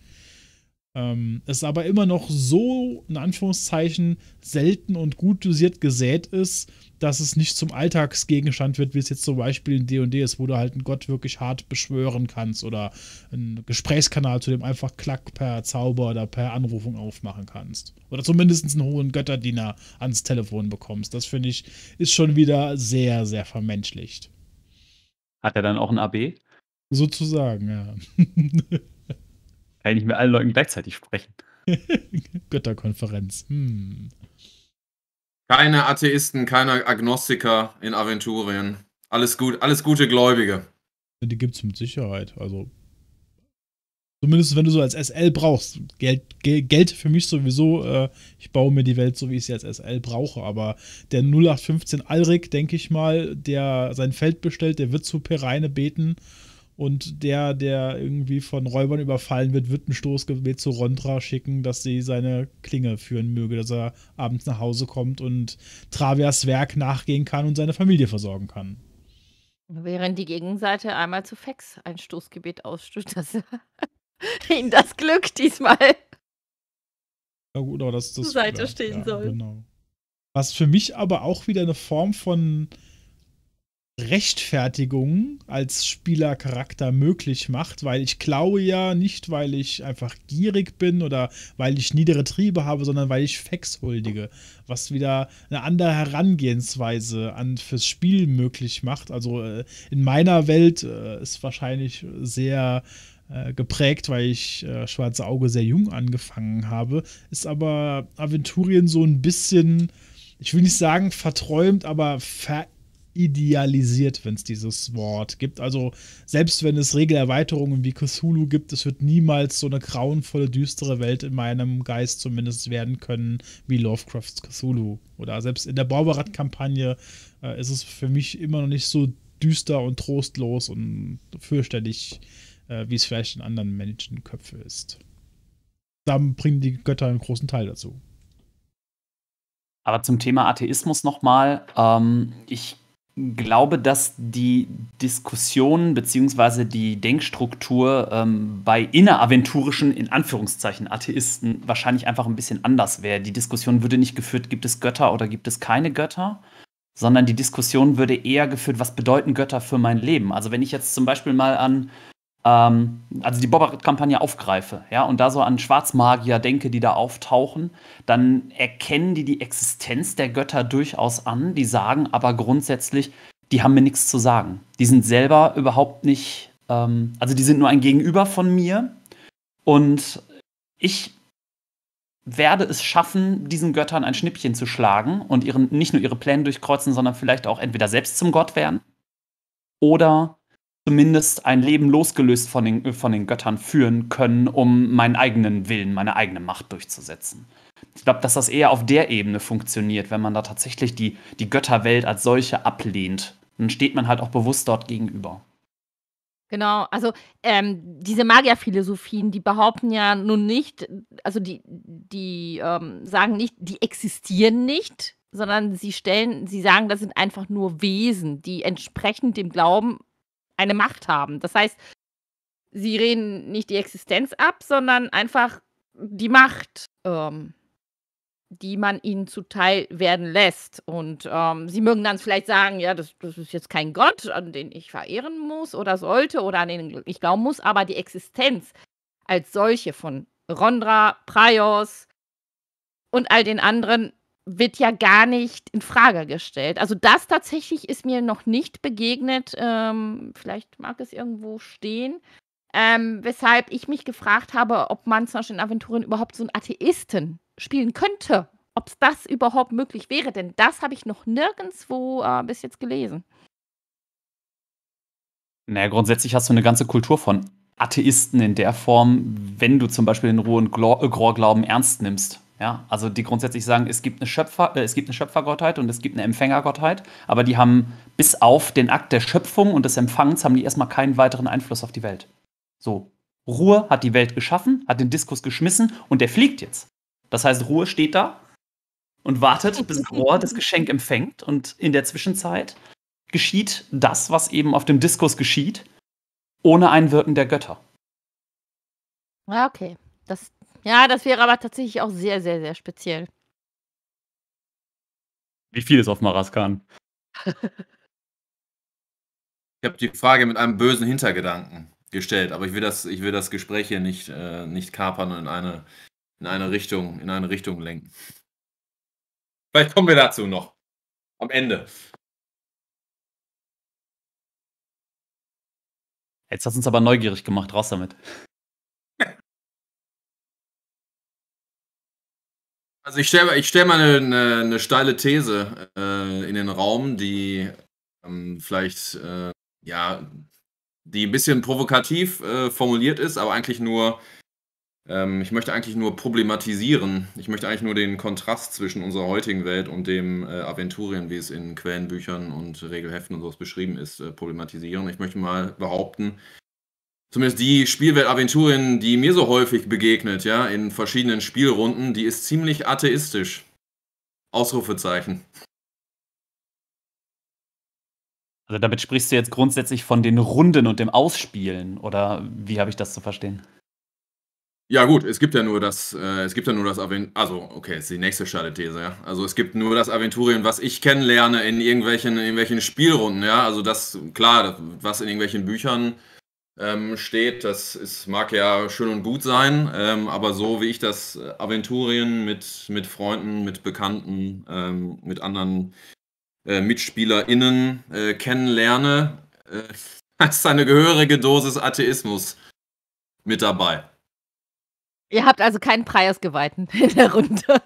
Ähm, es aber immer noch so, in Anführungszeichen, selten und gut dosiert gesät ist, dass es nicht zum Alltagsgegenstand wird, wie es jetzt zum Beispiel in DD ist, wo du halt einen Gott wirklich hart beschwören kannst oder einen Gesprächskanal, zu dem einfach Klack per Zauber oder per Anrufung aufmachen kannst. Oder zumindest einen hohen Götterdiener ans Telefon bekommst. Das finde ich, ist schon wieder sehr, sehr vermenschlicht. Hat er dann auch ein AB? Sozusagen, ja. *laughs* kann ich mit allen Leuten gleichzeitig sprechen. *laughs* Götterkonferenz. Hm. Keine Atheisten, keine Agnostiker in Aventurien. Alles gut, alles gute Gläubige. Die gibt's mit Sicherheit. Also zumindest wenn du so als SL brauchst. Geld, Geld für mich sowieso. Äh, ich baue mir die Welt so, wie ich sie als SL brauche. Aber der 0815 Alrik, denke ich mal, der sein Feld bestellt, der wird zu Pereine beten. Und der, der irgendwie von Räubern überfallen wird, wird ein Stoßgebet zu Rondra schicken, dass sie seine Klinge führen möge, dass er abends nach Hause kommt und Travias Werk nachgehen kann und seine Familie versorgen kann. Während die Gegenseite einmal zu Fex ein Stoßgebet ausstößt, dass er *laughs* ihnen das Glück diesmal ja gut, aber das, das zur Seite stehen ja, soll. Genau. Was für mich aber auch wieder eine Form von Rechtfertigung als Spielercharakter möglich macht, weil ich klaue ja nicht, weil ich einfach gierig bin oder weil ich niedere Triebe habe, sondern weil ich Facts huldige, was wieder eine andere Herangehensweise an fürs Spiel möglich macht. Also äh, in meiner Welt äh, ist wahrscheinlich sehr äh, geprägt, weil ich äh, Schwarze Auge sehr jung angefangen habe, ist aber Aventurien so ein bisschen, ich will nicht sagen verträumt, aber ver idealisiert, wenn es dieses Wort gibt. Also selbst wenn es Regelerweiterungen wie Cthulhu gibt, es wird niemals so eine grauenvolle, düstere Welt in meinem Geist zumindest werden können wie Lovecrafts Cthulhu. Oder selbst in der Barbarat-Kampagne äh, ist es für mich immer noch nicht so düster und trostlos und fürchterlich, äh, wie es vielleicht in anderen Menschenköpfen ist. Da bringen die Götter einen großen Teil dazu. Aber zum Thema Atheismus nochmal. Ähm, ich glaube, dass die Diskussion bzw. die Denkstruktur ähm, bei inneraventurischen, in Anführungszeichen, Atheisten wahrscheinlich einfach ein bisschen anders wäre. Die Diskussion würde nicht geführt, gibt es Götter oder gibt es keine Götter, sondern die Diskussion würde eher geführt, was bedeuten Götter für mein Leben? Also wenn ich jetzt zum Beispiel mal an ähm, also die Bobbert-Kampagne aufgreife, ja, und da so an Schwarzmagier denke, die da auftauchen, dann erkennen die die Existenz der Götter durchaus an, die sagen aber grundsätzlich, die haben mir nichts zu sagen. Die sind selber überhaupt nicht, ähm, also die sind nur ein Gegenüber von mir und ich werde es schaffen, diesen Göttern ein Schnippchen zu schlagen und ihren, nicht nur ihre Pläne durchkreuzen, sondern vielleicht auch entweder selbst zum Gott werden oder zumindest ein Leben losgelöst von den, von den Göttern führen können, um meinen eigenen Willen, meine eigene Macht durchzusetzen. Ich glaube, dass das eher auf der Ebene funktioniert, wenn man da tatsächlich die, die Götterwelt als solche ablehnt. Dann steht man halt auch bewusst dort gegenüber. Genau, also ähm, diese Magierphilosophien, die behaupten ja nun nicht, also die, die ähm, sagen nicht, die existieren nicht, sondern sie stellen, sie sagen, das sind einfach nur Wesen, die entsprechend dem Glauben eine Macht haben. Das heißt, sie reden nicht die Existenz ab, sondern einfach die Macht, ähm, die man ihnen zuteil werden lässt. Und ähm, sie mögen dann vielleicht sagen, ja, das, das, ist jetzt kein Gott, an den ich verehren muss oder sollte oder an den ich glauben muss, aber die Existenz als solche von Rondra, Praios und all den anderen wird ja gar nicht in Frage gestellt. Also das tatsächlich ist mir noch nicht begegnet. Ähm, vielleicht mag es irgendwo stehen. Ähm, weshalb ich mich gefragt habe, ob man zum Beispiel in Aventurien überhaupt so einen Atheisten spielen könnte. Ob es das überhaupt möglich wäre, denn das habe ich noch nirgendwo äh, bis jetzt gelesen. Naja, grundsätzlich hast du eine ganze Kultur von Atheisten in der Form, wenn du zum Beispiel den Ruhe- und Glor- glauben ernst nimmst. Ja, also die grundsätzlich sagen, es gibt eine Schöpfer, äh, es gibt eine Schöpfergottheit und es gibt eine Empfängergottheit, aber die haben bis auf den Akt der Schöpfung und des Empfangens haben die erstmal keinen weiteren Einfluss auf die Welt. So, Ruhe hat die Welt geschaffen, hat den Diskus geschmissen und der fliegt jetzt. Das heißt, Ruhe steht da und wartet, bis *laughs* Rohr das Geschenk empfängt und in der Zwischenzeit geschieht das, was eben auf dem Diskus geschieht, ohne Einwirken der Götter. Ja, ah, okay. Das, ja, das wäre aber tatsächlich auch sehr, sehr, sehr speziell. Wie viel ist auf Maraskan? ich habe die Frage mit einem bösen Hintergedanken gestellt, aber ich will das, ich will das Gespräch hier nicht, äh, nicht kapern und in eine, in eine Richtung, in eine Richtung lenken. Vielleicht kommen wir dazu noch. Am Ende. Jetzt hast du uns aber neugierig gemacht, raus damit. Also ich stelle ich stell mal eine, eine, eine steile These äh, in den Raum, die ähm, vielleicht, äh, ja, die ein bisschen provokativ äh, formuliert ist, aber eigentlich nur, ähm, ich möchte eigentlich nur problematisieren. Ich möchte eigentlich nur den Kontrast zwischen unserer heutigen Welt und dem äh, Aventurien, wie es in Quellenbüchern und Regelheften und sowas beschrieben ist, äh, problematisieren. Ich möchte mal behaupten, zumindest die Spielwelt Aventurien, die mir so häufig begegnet, ja, in verschiedenen Spielrunden, die ist ziemlich atheistisch. Ausrufezeichen. Also damit sprichst du jetzt grundsätzlich von den Runden und dem Ausspielen, oder wie habe ich das zu verstehen? Ja gut, es gibt ja nur das, äh, es gibt ja nur das Aventurien, also okay, ist die nächste schade These, ja. Also es gibt nur das Aventurien, was ich kennenlerne in irgendwelchen, in irgendwelchen Spielrunden, ja. Also das, klar, was in irgendwelchen Büchern ähm, steht. Das ist, mag ja schön und gut sein, ähm, aber so wie ich das äh, Aventurien mit, mit Freunden, mit Bekannten, ähm, mit anderen äh, MitspielerInnen äh, kennenlerne, äh, *laughs* ist eine gehörige Dosis Atheismus mit dabei. Ihr habt also keinen Preisgeweihten *laughs* in der Runde.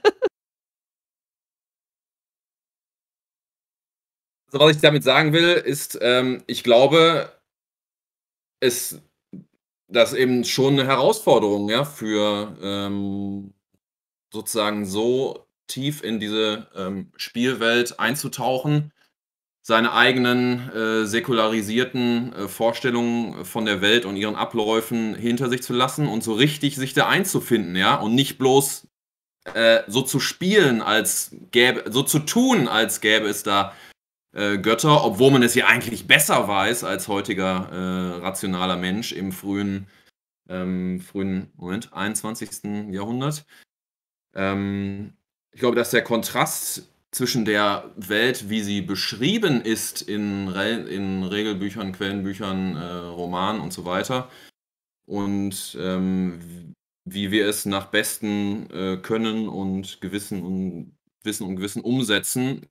Also was ich damit sagen will, ist, ähm, ich glaube, ist das eben schon eine Herausforderung, ja, für ähm, sozusagen so tief in diese ähm, Spielwelt einzutauchen, seine eigenen äh, säkularisierten äh, Vorstellungen von der Welt und ihren Abläufen hinter sich zu lassen und so richtig sich da einzufinden, ja, und nicht bloß äh, so zu spielen, als gäbe, so zu tun, als gäbe es da äh, Götter, obwohl man es ja eigentlich besser weiß als heutiger äh, rationaler Mensch im frühen, ähm, frühen Moment, 21. Jahrhundert. Ähm, ich glaube, dass der Kontrast zwischen der Welt, wie sie beschrieben ist in, Re in Regelbüchern, Quellenbüchern, äh, Romanen und so weiter, und ähm, wie wir es nach bestem äh, Können und Gewissen und Wissen und Gewissen umsetzen,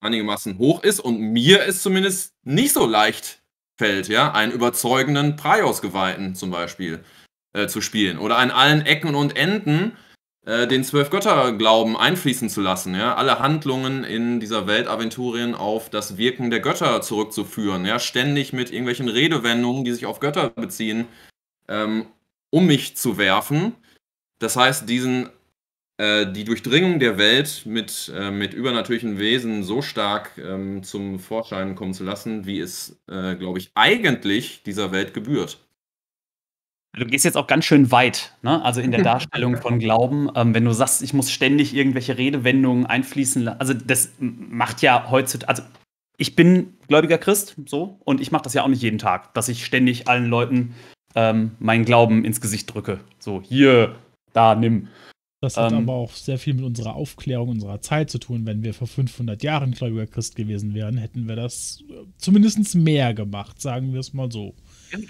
einigermaßen hoch ist und mir ist zumindest nicht so leicht fällt, ja, einen überzeugenden praios zum Beispiel äh, zu spielen oder an allen Ecken und Enden äh, den Zwölf-Götter-Glauben einfließen zu lassen, ja, alle Handlungen in dieser Welt Aventurien auf das Wirken der Götter zurückzuführen, ja, ständig mit irgendwelchen Redewendungen, die sich auf Götter beziehen, ähm, um mich zu werfen. Das heißt, diesen äh, die Durchdringung der Welt mit, äh, mit übernatürlichen Wesen so stark ähm, zum Vorschein kommen zu lassen, wie es, äh, glaube ich, eigentlich dieser Welt gebührt. Du gehst jetzt auch ganz schön weit, ne? also in der *laughs* Darstellung von Glauben. Ähm, wenn du sagst, ich muss ständig irgendwelche Redewendungen einfließen lassen, also das macht ja heutzutage, also ich bin gläubiger Christ, so, und ich mache das ja auch nicht jeden Tag, dass ich ständig allen Leuten ähm, meinen Glauben ins Gesicht drücke. So, hier, da, nimm. Das hat ähm, aber auch sehr viel mit unserer Aufklärung unserer Zeit zu tun. Wenn wir vor 500 Jahren gläubiger Christ gewesen wären, hätten wir das äh, zumindest mehr gemacht, sagen wir es mal so.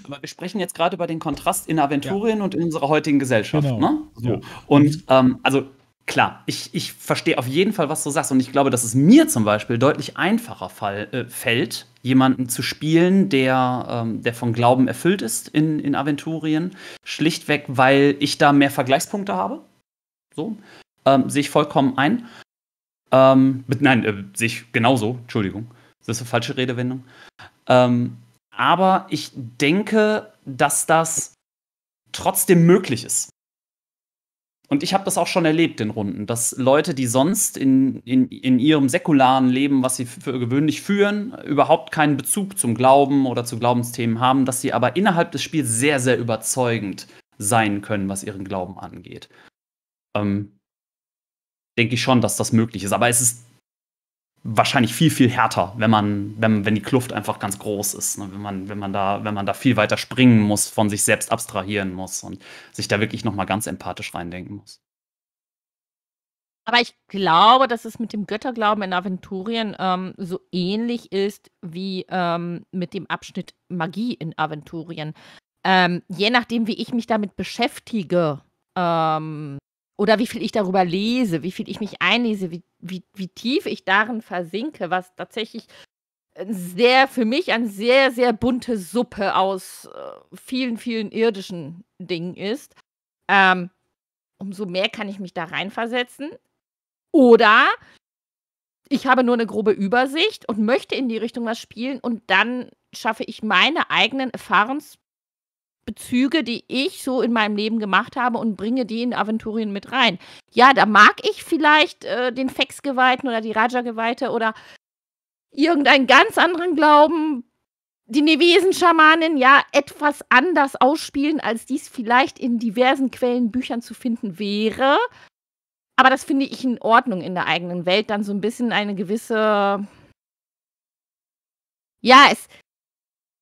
Aber wir sprechen jetzt gerade über den Kontrast in Aventurien ja. und in unserer heutigen Gesellschaft. Genau. Ne? So. Ja. Und ähm, also klar, ich, ich verstehe auf jeden Fall, was du sagst. Und ich glaube, dass es mir zum Beispiel deutlich einfacher fall, äh, fällt, jemanden zu spielen, der, ähm, der von Glauben erfüllt ist in, in Aventurien. Schlichtweg, weil ich da mehr Vergleichspunkte habe so, ähm, sehe ich vollkommen ein. Ähm, nein, äh, sehe ich genauso, Entschuldigung. Das ist eine falsche Redewendung. Ähm, aber ich denke, dass das trotzdem möglich ist. Und ich habe das auch schon erlebt in Runden, dass Leute, die sonst in, in, in ihrem säkularen Leben, was sie für gewöhnlich führen, überhaupt keinen Bezug zum Glauben oder zu Glaubensthemen haben, dass sie aber innerhalb des Spiels sehr, sehr überzeugend sein können, was ihren Glauben angeht ähm, denke ich schon, dass das möglich ist. Aber es ist wahrscheinlich viel, viel härter, wenn man, wenn, wenn die Kluft einfach ganz groß ist. Ne? Wenn, man, wenn, man da, wenn man da viel weiter springen muss, von sich selbst abstrahieren muss und sich da wirklich nochmal ganz empathisch reindenken muss. Aber ich glaube, dass es mit dem Götterglauben in Aventurien ähm, so ähnlich ist wie ähm, mit dem Abschnitt Magie in Aventurien. Ähm, je nachdem, wie ich mich damit beschäftige, ähm, oder wie viel ich darüber lese, wie viel ich mich einlese, wie, wie, wie tief ich darin versinke, was tatsächlich sehr, für mich eine sehr, sehr bunte Suppe aus äh, vielen, vielen irdischen Dingen ist, ähm, umso mehr kann ich mich da reinversetzen. Oder ich habe nur eine grobe Übersicht und möchte in die Richtung was spielen und dann schaffe ich meine eigenen Erfahrungs Bezüge, die ich so in meinem Leben gemacht habe und bringe die in Aventurien mit rein. Ja, da mag ich vielleicht äh, den Fex-Geweihten oder die Raja-Geweihte oder irgendeinen ganz anderen Glauben, die Nevesen-Schamanen ja etwas anders ausspielen, als dies vielleicht in diversen Quellenbüchern zu finden wäre. Aber das finde ich in Ordnung in der eigenen Welt, dann so ein bisschen eine gewisse. Ja, es,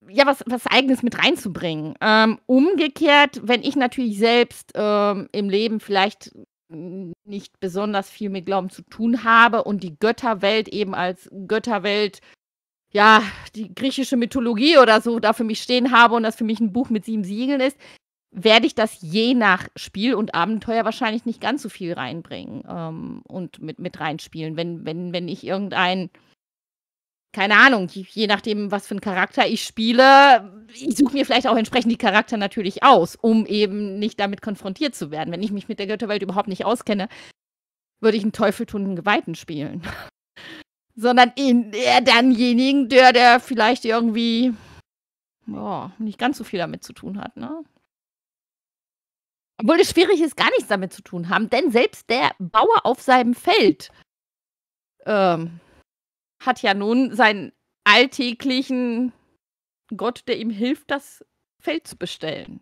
ja, was, was Eigenes mit reinzubringen. Ähm, umgekehrt, wenn ich natürlich selbst ähm, im Leben vielleicht nicht besonders viel mit Glauben zu tun habe und die Götterwelt eben als Götterwelt, ja, die griechische Mythologie oder so da für mich stehen habe und das für mich ein Buch mit sieben Siegeln ist, werde ich das je nach Spiel und Abenteuer wahrscheinlich nicht ganz so viel reinbringen ähm, und mit, mit reinspielen. Wenn, wenn, wenn ich irgendein keine Ahnung, je nachdem, was für einen Charakter ich spiele, ich suche mir vielleicht auch entsprechend die Charakter natürlich aus, um eben nicht damit konfrontiert zu werden. Wenn ich mich mit der Götterwelt überhaupt nicht auskenne, würde ich einen Teufel tun einen Geweihten spielen. *laughs* Sondern in, eher denjenigen, der, der vielleicht irgendwie oh, nicht ganz so viel damit zu tun hat, ne? Obwohl es schwierig ist, gar nichts damit zu tun haben, denn selbst der Bauer auf seinem Feld ähm, hat ja nun seinen alltäglichen Gott, der ihm hilft, das Feld zu bestellen.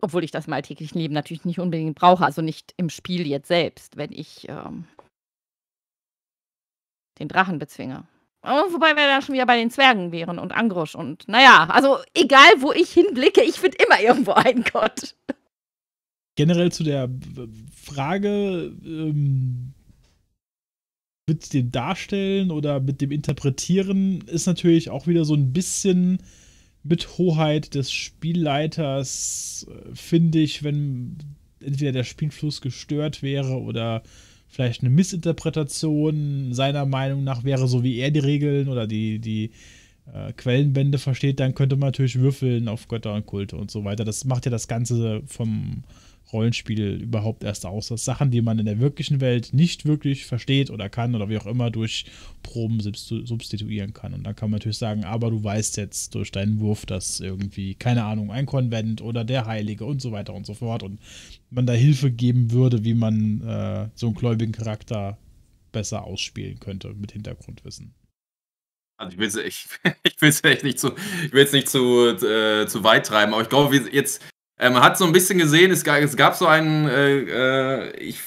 Obwohl ich das im alltäglichen Leben natürlich nicht unbedingt brauche, also nicht im Spiel jetzt selbst, wenn ich ähm, den Drachen bezwinge. Oh, wobei wir dann schon wieder bei den Zwergen wären und Angrosch und naja, also egal wo ich hinblicke, ich finde immer irgendwo einen Gott. Generell zu der Frage, ähm, mit dem Darstellen oder mit dem Interpretieren ist natürlich auch wieder so ein bisschen mit Hoheit des Spielleiters, äh, finde ich, wenn entweder der Spielfluss gestört wäre oder vielleicht eine Missinterpretation seiner Meinung nach wäre, so wie er die Regeln oder die, die äh, Quellenbände versteht, dann könnte man natürlich würfeln auf Götter und Kulte und so weiter. Das macht ja das Ganze vom Rollenspiel überhaupt erst aus, dass Sachen, die man in der wirklichen Welt nicht wirklich versteht oder kann oder wie auch immer, durch Proben substituieren kann. Und dann kann man natürlich sagen, aber du weißt jetzt durch deinen Wurf, dass irgendwie, keine Ahnung, ein Konvent oder der Heilige und so weiter und so fort und man da Hilfe geben würde, wie man äh, so einen gläubigen Charakter besser ausspielen könnte mit Hintergrundwissen. Also ich will es ich, *laughs* ich echt nicht zu, ich will's nicht zu, äh, zu weit treiben, aber ich glaube, jetzt, äh, man hat so ein bisschen gesehen, es gab, es gab so einen, äh, äh, ich,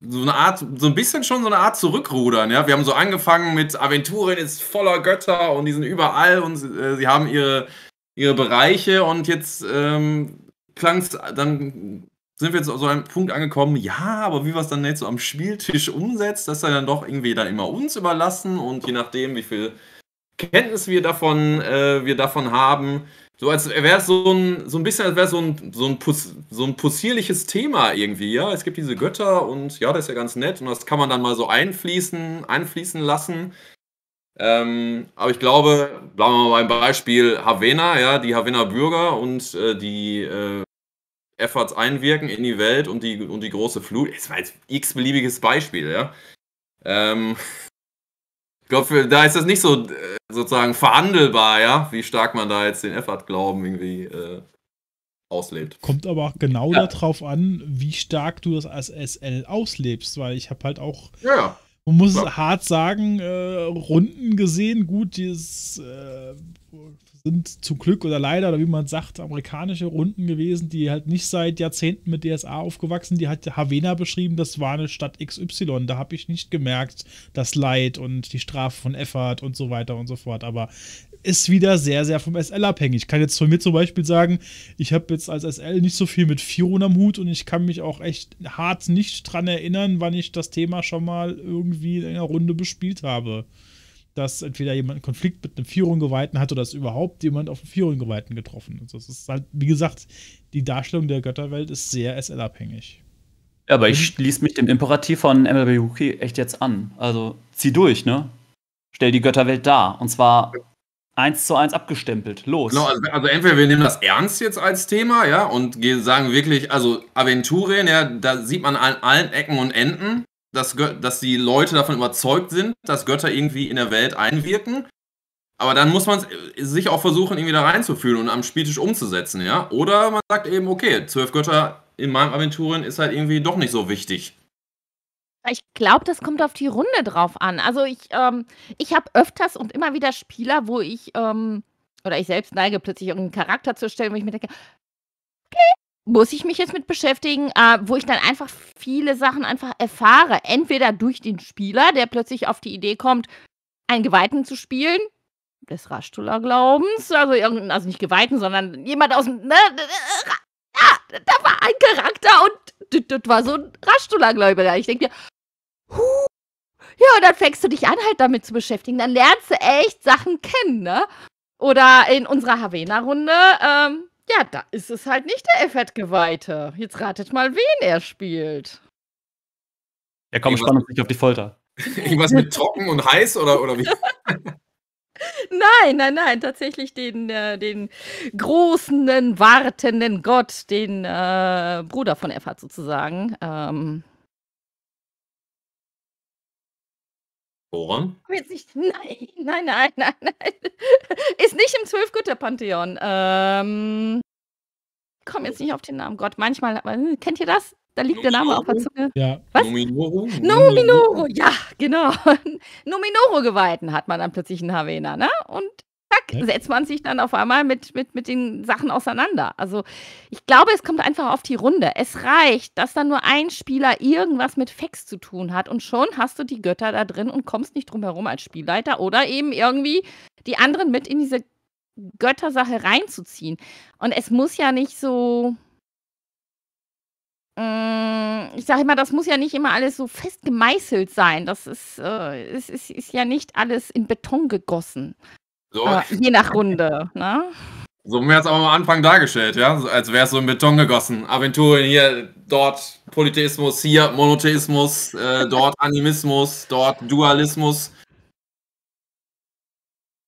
so eine Art, so ein bisschen schon so eine Art Zurückrudern. Ja? Wir haben so angefangen mit Aventurien ist voller Götter und die sind überall und äh, sie haben ihre, ihre Bereiche und jetzt ähm, klang es, dann sind wir jetzt auf so einem Punkt angekommen, ja, aber wie wir es dann jetzt so am Spieltisch umsetzt, das ist dann doch irgendwie dann immer uns überlassen und je nachdem, wie viel Kenntnis wir davon, äh, wir davon haben, so als wäre es so ein, so ein bisschen, als wäre so ein, so, ein Puss, so ein possierliches Thema irgendwie, ja. Es gibt diese Götter und ja, das ist ja ganz nett und das kann man dann mal so einfließen, einfließen lassen. Ähm, aber ich glaube, bleiben wir mal beim Beispiel Havena, ja, die Havener Bürger und äh, die äh, Efforts einwirken in die Welt und die, und die große Flut. Es war jetzt x-beliebiges Beispiel, ja. Ähm, *laughs* Ich glaube, da ist das nicht so äh, sozusagen verhandelbar, ja, wie stark man da jetzt den Effort-Glauben irgendwie äh, auslebt. Kommt aber auch genau ja. darauf an, wie stark du das als SL auslebst, weil ich habe halt auch. Ja. Man muss ja. hart sagen, äh, Runden gesehen, gut, dieses äh, sind zum Glück oder leider oder wie man sagt, amerikanische Runden gewesen, die halt nicht seit Jahrzehnten mit DSA aufgewachsen. Die hat Havena beschrieben, das war eine Stadt XY. Da habe ich nicht gemerkt, das Leid und die Strafe von Effort und so weiter und so fort. Aber ist wieder sehr, sehr vom SL abhängig. Ich kann jetzt von mir zum Beispiel sagen, ich habe jetzt als SL nicht so viel mit Firon am Hut und ich kann mich auch echt hart nicht dran erinnern, wann ich das Thema schon mal irgendwie in einer Runde bespielt habe dass entweder jemand einen Konflikt mit einem Führunggeweihten hat oder dass überhaupt jemand auf einen Führunggeweihten getroffen ist. Das ist halt, wie gesagt, die Darstellung der Götterwelt ist sehr SL-abhängig. Ja, aber ich mhm. schließe mich dem Imperativ von MLB Rookie echt jetzt an. Also zieh durch, ne? Stell die Götterwelt dar. Und zwar eins zu eins abgestempelt. Los. Genau, also, also, entweder wir nehmen das ernst jetzt als Thema, ja, und sagen wirklich, also Aventurien, ja, da sieht man an allen Ecken und Enden dass, dass die Leute davon überzeugt sind, dass Götter irgendwie in der Welt einwirken. Aber dann muss man äh, sich auch versuchen, irgendwie da reinzufühlen und am Spieltisch umzusetzen, ja. Oder man sagt eben, okay, zwölf Götter in meinem Aventurien ist halt irgendwie doch nicht so wichtig. Ich glaube, das kommt auf die Runde drauf an. Also ich, ähm, ich habe öfters und immer wieder Spieler, wo ich, ähm, oder ich selbst neige, plötzlich irgendeinen Charakter zu stellen, wo ich mir denke, okay, muss ich mich jetzt mit beschäftigen, äh, wo ich dann einfach viele Sachen einfach erfahre. Entweder durch den Spieler, der plötzlich auf die Idee kommt, einen Geweihten zu spielen, des Raschtuller-Glaubens, also, also nicht Geweihten, sondern jemand aus dem. Ne, ne, ne ja, da war ein Charakter und das, war so ein Raschtuller-Gläubiger. Ich denke mir, huh, ja, und dann fängst du dich an, halt damit zu beschäftigen. Dann lernst du echt Sachen kennen, ne? Oder in unserer Havena-Runde, ähm, ja, da ist es halt nicht der Effett-Geweihte. Jetzt ratet mal, wen er spielt. Ja, komm, spann uns nicht auf die Folter. *laughs* Irgendwas mit trocken und heiß oder, oder wie? *laughs* Nein, nein, nein, tatsächlich den, äh, den großen, wartenden Gott, den äh, Bruder von Effert sozusagen. Ähm, Goron? *laughs* Nein, nein, nein, nein, nein. Ist nicht im Zwölfgötter-Pantheon. Ähm, komm jetzt nicht auf den Namen. Gott, manchmal, äh, kennt ihr das? Da liegt Numinoru? der Name auf der Zunge. Ja. Was? Nominoro. Nominoro, ja, genau. *laughs* Nominoro geweihten hat man dann plötzlich in Havena, ne? Und zack, setzt man sich dann auf einmal mit, mit, mit den Sachen auseinander. Also ich glaube, es kommt einfach auf die Runde. Es reicht, dass dann nur ein Spieler irgendwas mit Facts zu tun hat und schon hast du die Götter da drin und kommst nicht drum herum als Spielleiter oder eben irgendwie die anderen mit in diese Göttersache reinzuziehen. Und es muss ja nicht so. Mm, ich sage immer, das muss ja nicht immer alles so fest gemeißelt sein. Das ist, äh, es ist, ist ja nicht alles in Beton gegossen. So. Aber je nach Runde, ne? So haben wir es aber am Anfang dargestellt, ja? Als wäre es so in Beton gegossen. Aventurien hier, dort Polytheismus, hier Monotheismus, äh, dort Animismus, dort Dualismus.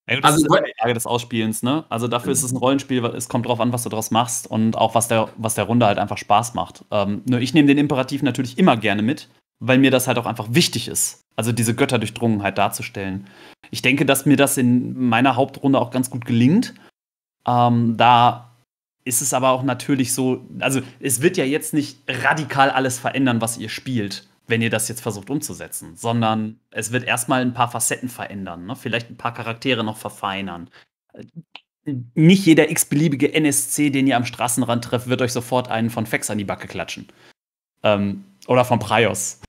Ja, gut, das also, ist eine Frage des Ausspielens, ne? Also dafür ist es ein Rollenspiel, es kommt drauf an, was du daraus machst und auch was der, was der Runde halt einfach Spaß macht. Ähm, nur ich nehme den Imperativ natürlich immer gerne mit, weil mir das halt auch einfach wichtig ist. Also diese Götterdurchdrungenheit darzustellen. Ich denke, dass mir das in meiner Hauptrunde auch ganz gut gelingt. Ähm, da ist es aber auch natürlich so, also es wird ja jetzt nicht radikal alles verändern, was ihr spielt, wenn ihr das jetzt versucht umzusetzen, sondern es wird erstmal ein paar Facetten verändern, ne? vielleicht ein paar Charaktere noch verfeinern. Nicht jeder x-beliebige NSC, den ihr am Straßenrand trefft, wird euch sofort einen von Fex an die Backe klatschen. Ähm, oder von Prios.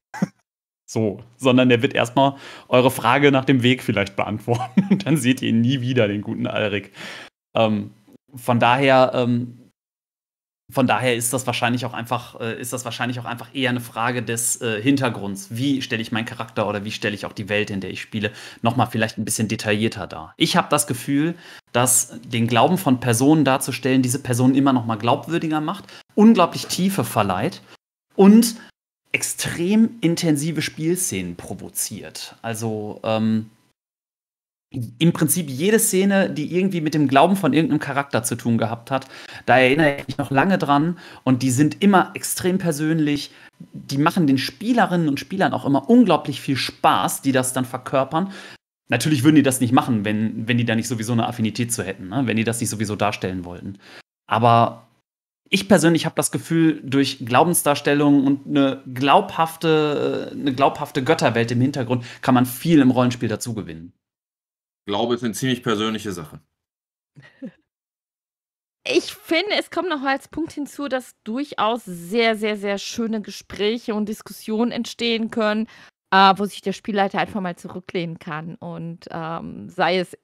So, sondern der wird erstmal eure Frage nach dem Weg vielleicht beantworten *laughs* und dann seht ihr ihn nie wieder, den guten Alrik. Ähm, von daher, ähm, von daher ist das wahrscheinlich auch einfach, äh, ist das wahrscheinlich auch einfach eher eine Frage des äh, Hintergrunds. Wie stelle ich meinen Charakter oder wie stelle ich auch die Welt, in der ich spiele, nochmal vielleicht ein bisschen detaillierter dar. Ich habe das Gefühl, dass den Glauben von Personen darzustellen, diese Personen immer nochmal glaubwürdiger macht, unglaublich Tiefe verleiht und extrem intensive Spielszenen provoziert. Also ähm, im Prinzip jede Szene, die irgendwie mit dem Glauben von irgendeinem Charakter zu tun gehabt hat, da erinnere ich mich noch lange dran und die sind immer extrem persönlich. Die machen den Spielerinnen und Spielern auch immer unglaublich viel Spaß, die das dann verkörpern. Natürlich würden die das nicht machen, wenn, wenn die da nicht sowieso eine Affinität zu hätten, ne? wenn die das nicht sowieso darstellen wollten. Aber ich persönlich habe das Gefühl, durch Glaubensdarstellungen und eine glaubhafte, äh, eine glaubhafte Götterwelt im Hintergrund kann man viel im Rollenspiel dazu gewinnen. Glaube ist eine ziemlich persönliche Sache. *laughs* Ich finde, es kommt noch als Punkt hinzu, dass durchaus sehr, sehr, sehr schöne Gespräche und Diskussionen entstehen können, äh, wo sich der Spielleiter einfach mal zurücklehnen kann und ähm, sei es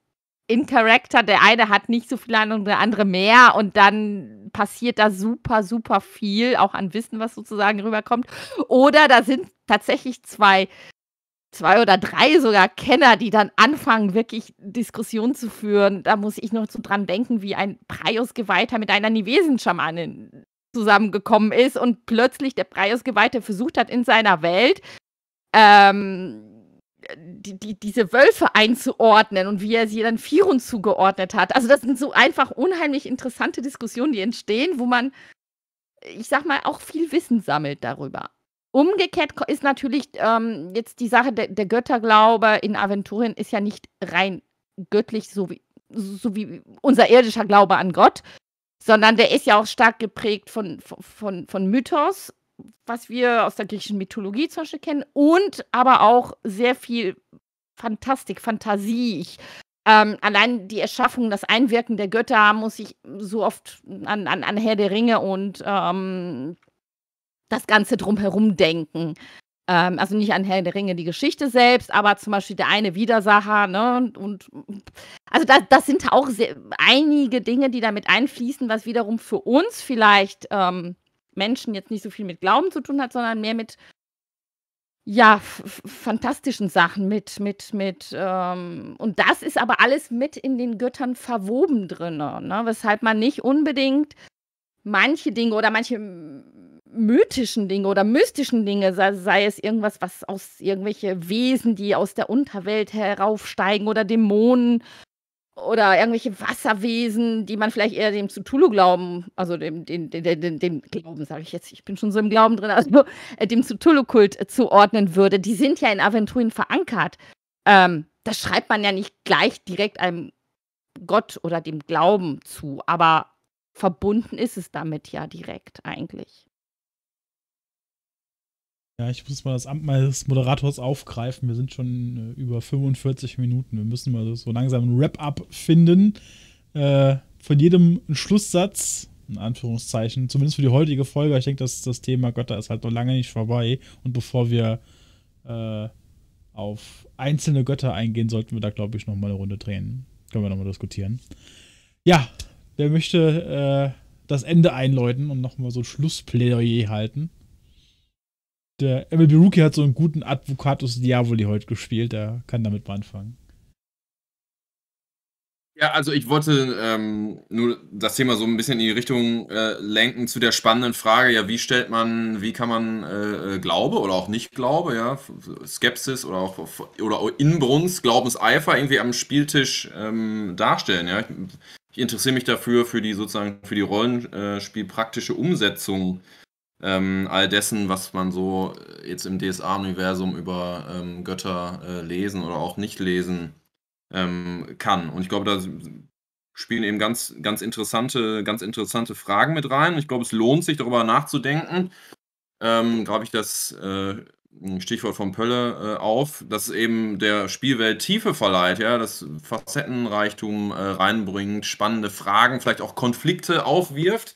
in Character, der eine hat nicht so viel Ahnung, der andere mehr und dann passiert da super, super viel, auch an Wissen, was sozusagen rüberkommt. Oder da sind tatsächlich zwei, zwei oder drei sogar Kenner, die dann anfangen, wirklich Diskussionen zu führen. Da muss ich noch so dran denken, wie ein prius mit einer Nivesenschamanin zusammengekommen ist und plötzlich der prius versucht hat, in seiner Welt ähm, die, die, diese Wölfe einzuordnen und wie er sie dann Vieren zugeordnet hat. Also das sind so einfach unheimlich interessante Diskussionen, die entstehen, wo man, ich sag mal, auch viel Wissen sammelt darüber. Umgekehrt ist natürlich ähm, jetzt die Sache, der, der, Götterglaube in Aventurien ist ja nicht rein göttlich, so wie, so wie unser irdischer Glaube an Gott, sondern der ist ja auch stark geprägt von, von, von Mythos was wir aus der griechischen Mythologie zum Beispiel kennen, und aber auch sehr viel Fantastik, Fantasie. Ich, ähm, allein die Erschaffung, das Einwirken der Götter muss ich so oft an, an, an Herr der Ringe und ähm, das Ganze drumherum denken. Ähm, also nicht an Herr der Ringe die Geschichte selbst, aber zum Beispiel der eine Widersacher, ne? Und, und also das, das sind auch sehr, einige Dinge, die damit einfließen, was wiederum für uns vielleicht ähm, Menschen jetzt nicht so viel mit Glauben zu tun hat, sondern mehr mit ja, fantastischen Sachen mit, mit, mit, ähm, und das ist aber alles mit in den Göttern verwoben drin, ne? weshalb man nicht unbedingt manche Dinge oder manche mythischen Dinge oder mystischen Dinge, sei, sei, es irgendwas, was aus irgendwelche Wesen, die aus der Unterwelt heraufsteigen oder Dämonen oder irgendwelche Wasserwesen, die man vielleicht eher dem zutulu glauben, also dem, dem, dem, dem, Glauben, sage ich jetzt, ich bin schon so im Glauben drin, *laughs* also äh, dem zutulu kult äh, zuordnen würde, die sind ja in Aventurien verankert. Ähm, das schreibt man ja nicht gleich direkt einem Gott oder dem Glauben zu, aber verbunden ist es damit ja direkt eigentlich. Ja, ich muss mal das Amt meines Moderators aufgreifen. Wir sind schon äh, über 45 Minuten. Wir müssen mal so langsam ein Wrap-up finden. Äh, von jedem Schlusssatz, in Anführungszeichen, zumindest für die heutige Folge. Ich denke, dass das Thema Götter ist halt noch lange nicht vorbei. Und bevor wir äh, auf einzelne Götter eingehen, sollten wir da, glaube ich, nochmal eine Runde drehen. Können wir nochmal diskutieren. Ja, wer möchte äh, das Ende einläuten und nochmal so ein Schlussplädoyer halten? der MLB Rookie hat so einen guten Advocatus Diavoli heute gespielt, der kann damit mal anfangen. Ja, also ich wollte ähm, nur das Thema so ein bisschen in die Richtung äh, lenken zu der spannenden Frage, ja, wie stellt man, wie kann man äh, äh Glaube oder auch Nicht-Glaube, ja, Skepsis oder auch oder Inbrunst, Glaubenseifer irgendwie am Spieltisch ähm, darstellen, ja. Ich, ich interessiere mich dafür für die sozusagen für die Rollenspielpraktische Umsetzung ähm, all dessen, was man so äh, jetzt im DSA-Universum über ähm, Götter äh, lesen oder auch nicht lesen ähm, kann. Und ich glaube, da spielen eben ganz, ganz, interessante, ganz interessante Fragen mit rein. ich glaube, es lohnt sich, darüber nachzudenken. Ähm, Grabe ich das äh, Stichwort von Pölle äh, auf, dass eben der Spielwelt Tiefe verleiht, ja, das Facettenreichtum äh, reinbringt, spannende Fragen, vielleicht auch Konflikte aufwirft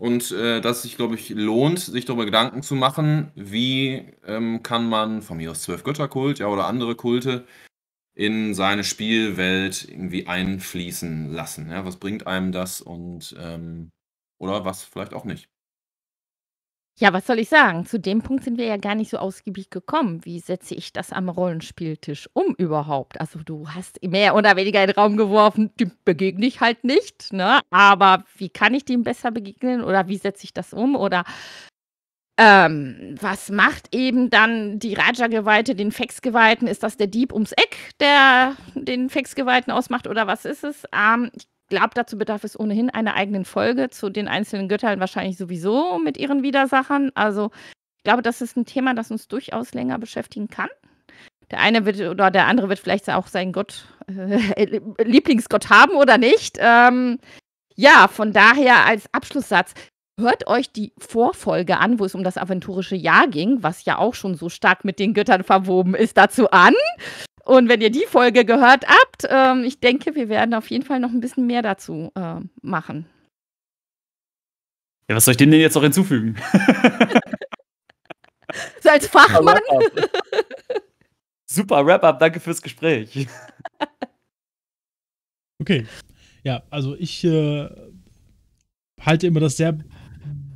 und äh, dass es sich, glaube ich, lohnt, sich darüber Gedanken zu machen, wie ähm, kann man von mir aus zwölf Götterkult ja, oder andere Kulte in seine Spielwelt irgendwie einfließen lassen. Ja? Was bringt einem das und ähm, oder was vielleicht auch nicht. Ja, was soll ich sagen? Zu dem Punkt sind wir ja gar nicht so ausgiebig gekommen. Wie setze ich das am Rollenspieltisch um überhaupt? Also du hast mehr oder weniger in den Raum geworfen, dem begegne ich halt nicht, ne? Aber wie kann ich dem besser begegnen oder wie setze ich das um? Oder ähm, was macht eben dann die Raja-Geweihte, den Fex-Geweihten? Ist das der Dieb ums Eck, der den Fex-Geweihten ausmacht oder was ist es? Ähm, ich glaube, dazu bedarf es ohnehin einer eigenen Folge, zu den einzelnen Göttern wahrscheinlich sowieso mit ihren Widersachern. Also ich glaube, das ist ein Thema, das uns durchaus länger beschäftigen kann. Der eine wird oder der andere wird vielleicht auch seinen Gott, äh, äh Lieblingsgott haben oder nicht. Ähm, ja, von daher als Abschlusssatz. Hört euch die Vorfolge an, wo es um das aventurische Jahr ging, was ja auch schon so stark mit den Göttern verwoben ist, dazu an. Und wenn ihr die Folge gehört habt, ähm, ich denke, wir werden auf jeden Fall noch ein bisschen mehr dazu äh, machen. Ja, was soll ich dem denn jetzt noch hinzufügen? *laughs* so als Fachmann. Super Wrap-up, danke fürs Gespräch. Okay. Ja, also ich äh, halte immer das sehr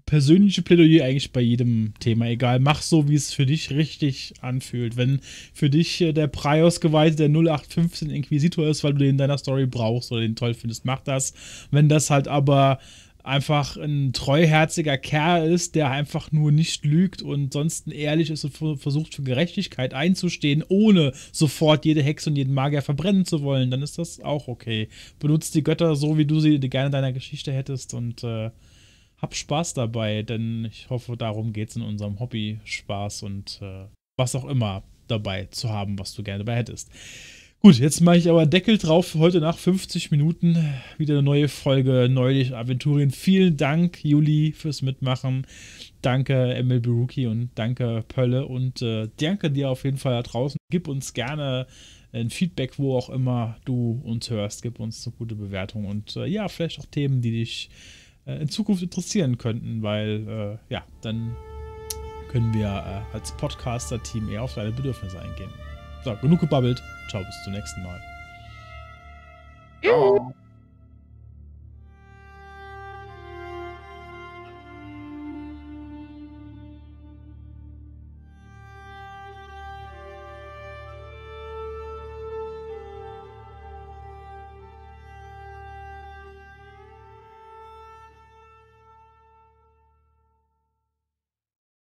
persönliche Plädoyer eigentlich bei jedem Thema. Egal, mach so, wie es für dich richtig anfühlt. Wenn für dich äh, der prios geweiht, der 0815 Inquisitor ist, weil du den in deiner Story brauchst oder den toll findest, mach das. Wenn das halt aber einfach ein treuherziger Kerl ist, der einfach nur nicht lügt und sonst ehrlich ist und versucht für Gerechtigkeit einzustehen, ohne sofort jede Hexe und jeden Magier verbrennen zu wollen, dann ist das auch okay. Benutzt die Götter so, wie du sie gerne in deiner Geschichte hättest und äh, hab Spaß dabei, denn ich hoffe, darum geht es in unserem Hobby, Spaß und äh, was auch immer dabei zu haben, was du gerne dabei hättest. Gut, jetzt mache ich aber Deckel drauf. für Heute nach 50 Minuten wieder eine neue Folge Neulich Aventurien. Vielen Dank, Juli, fürs Mitmachen. Danke, Emil Beruki und danke, Pölle. Und äh, danke dir auf jeden Fall da draußen. Gib uns gerne äh, ein Feedback, wo auch immer du uns hörst. Gib uns eine gute Bewertung und äh, ja, vielleicht auch Themen, die dich äh, in Zukunft interessieren könnten, weil äh, ja, dann können wir äh, als Podcaster-Team eher auf deine Bedürfnisse eingehen. So, genug gebabbelt. Ciao, bis zum nächsten Mal. Ciao.